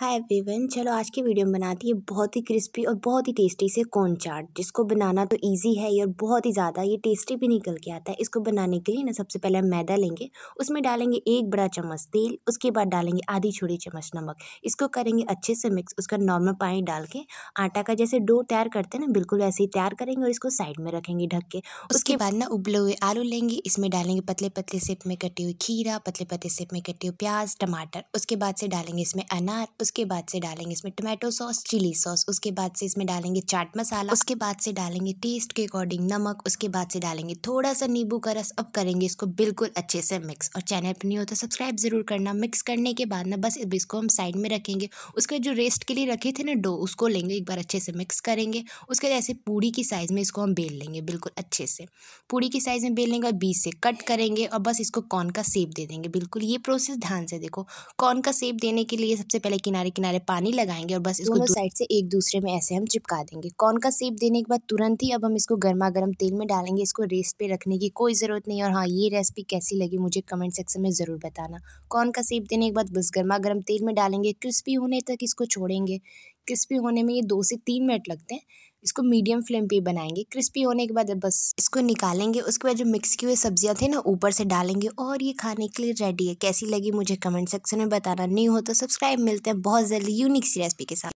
hi everyone चलो आज की वीडियो में बनाती है बहुत ही क्रिस्पी और बहुत ही टेस्टी से कॉर्न चाट जिसको बनाना तो इजी है और बहुत ही ज़्यादा ये टेस्टी भी निकल के आता है इसको बनाने के लिए ना सबसे पहले हम मैदा लेंगे उसमें डालेंगे एक बड़ा चम्मच तेल उसके बाद डालेंगे आधी छोटी चम्मच नमक इसको करेंगे अच्छे से मिक्स उसका नॉर्मल पानी डाल के आटा का जैसे डो तैयार करते हैं ना बिल्कुल वैसे ही तैयार करेंगे और इसको साइड में रखेंगे ढक के उसके बाद ना उबले हुए आलू लेंगे इसमें डालेंगे पतले पतले सेप में कटी हुई खीरा पतले पतले सेप में कटी हुई प्याज टमाटर उसके बाद से डालेंगे इसमें अनार उसके बाद से डालेंगे इसमें टोमेटो सॉस चिली सॉस उसके बाद से इसमें डालेंगे चाट मसाला उसके बाद से डालेंगे टेस्ट के अकॉर्डिंग नमक उसके बाद से डालेंगे थोड़ा सा नींबू का रस अब करेंगे इसको बिल्कुल अच्छे से मिक्स और चैनल पर नहीं होता सब्सक्राइब ज़रूर करना मिक्स करने के बाद ना बस इसको हम साइड में रखेंगे उसके जो रेस्ट के लिए रखे थे ना डो उसको लेंगे एक बार अच्छे से मिक्स करेंगे उसके जैसे पूड़ी की साइज़ में इसको हम बेल लेंगे बिल्कुल अच्छे से पूड़ी की साइज़ में बेल लेंगे और बीस से कट करेंगे और बस इसको कॉर्न का सेप दे देंगे बिल्कुल ये प्रोसेस ध्यान से देखो कॉर्न का सेप देने के लिए सबसे पहले किनारे किनारे किनारे पानी लगाएंगे और बस इसको दोनों साइड से एक दूसरे में ऐसे हम चिपका देंगे कॉर्न का सेप देने के बाद तुरंत ही अब हम इसको गर्मा गर्म तेल में डालेंगे इसको रेस्ट पे रखने की कोई ज़रूरत नहीं और हाँ ये रेसिपी कैसी लगी मुझे कमेंट सेक्शन में ज़रूर बताना कॉर्न का सेप देने के बाद बस गर्मा गर्म तेल में डालेंगे क्रिस्पी होने तक इसको छोड़ेंगे क्रिस्पी होने में ये दो से तीन मिनट लगते हैं इसको मीडियम फ्लेम पे बनाएंगे क्रिस्पी होने के बाद बस इसको निकालेंगे उसके बाद जो मिक्स की हुई सब्जियां थी ना ऊपर से डालेंगे और ये खाने के लिए रेडी है कैसी लगी मुझे कमेंट सेक्शन में बताना नहीं हो तो सब्सक्राइब मिलते हैं बहुत जल्दी यूनिक सी रेसिपी के साथ